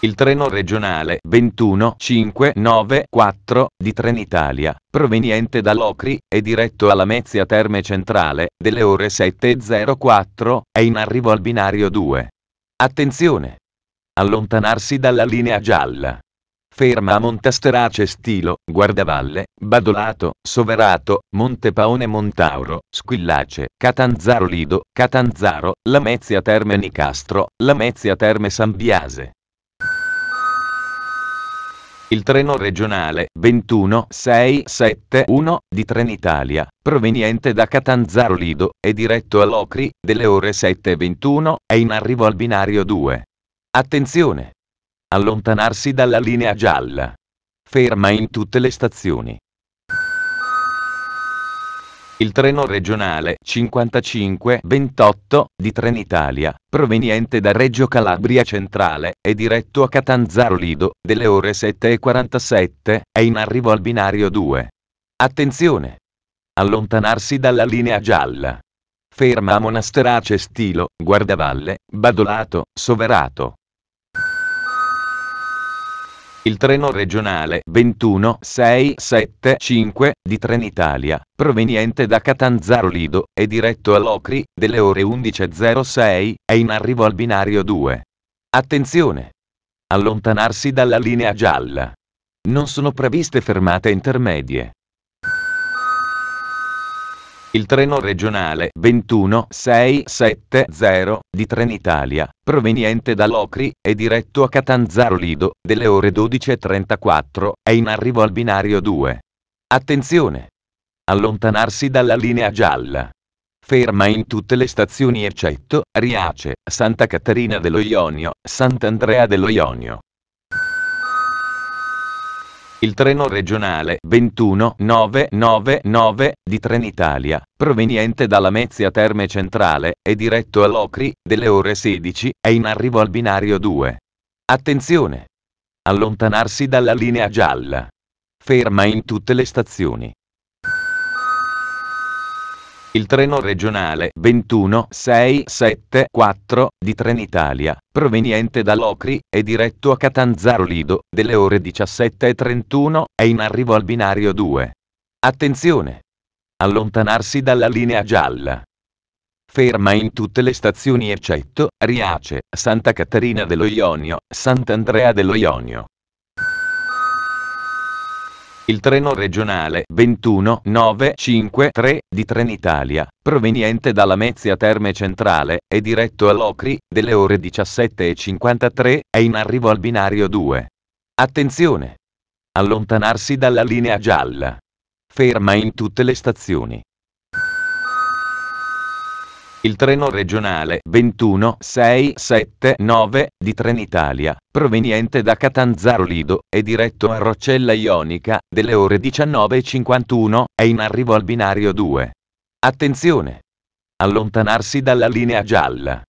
Il treno regionale 21594 di Trenitalia, proveniente da Locri è diretto alla Mezia Terme Centrale, delle ore 7.04, è in arrivo al binario 2. Attenzione! Allontanarsi dalla linea gialla. Ferma a Montasterace Stilo, Guardavalle, Badolato, Soverato, Montepaone Montauro, Squillace, Catanzaro Lido, Catanzaro, Lamezia Terme Nicastro, Lamezia Terme San Biase. Il treno regionale 21671 di Trenitalia, proveniente da Catanzaro Lido, è diretto a Locri, delle ore 7.21, è in arrivo al binario 2. Attenzione! Allontanarsi dalla linea gialla. Ferma in tutte le stazioni. Il treno regionale 5528 di Trenitalia, proveniente da Reggio Calabria Centrale, è diretto a Catanzaro Lido, delle ore 7.47, è in arrivo al binario 2. Attenzione! Allontanarsi dalla linea gialla. Ferma a Monasterace Stilo, Guardavalle, Badolato, Soverato il treno regionale 21675 di Trenitalia, proveniente da Catanzaro Lido, e diretto a Locri, delle ore 11.06, è in arrivo al binario 2. Attenzione! Allontanarsi dalla linea gialla. Non sono previste fermate intermedie. Il treno regionale 21670 di Trenitalia, proveniente da Locri è diretto a Catanzaro Lido, delle ore 12.34, è in arrivo al binario 2. Attenzione! Allontanarsi dalla linea gialla. Ferma in tutte le stazioni eccetto Riace, Santa Caterina dello Ionio, Sant'Andrea dello Ionio, il treno regionale 21999 di Trenitalia, proveniente dalla Mezzia Terme Centrale, e diretto a Locri, delle ore 16, è in arrivo al binario 2. Attenzione! Allontanarsi dalla linea gialla. Ferma in tutte le stazioni. Il treno regionale 21674 di Trenitalia, proveniente da Locri, è diretto a Catanzaro Lido, delle ore 17.31, è in arrivo al binario 2. Attenzione! Allontanarsi dalla linea gialla. Ferma in tutte le stazioni eccetto Riace, Santa Caterina dello Ionio, Sant'Andrea dello Ionio, il treno regionale 21953 di Trenitalia, proveniente dalla Mezia Terme Centrale, è diretto a Locri, delle ore 17.53, è in arrivo al binario 2. Attenzione! Allontanarsi dalla linea gialla. Ferma in tutte le stazioni. Il treno regionale 21679 di Trenitalia, proveniente da Catanzaro Lido, e diretto a Roccella Ionica, delle ore 19.51, è in arrivo al binario 2. Attenzione! Allontanarsi dalla linea gialla.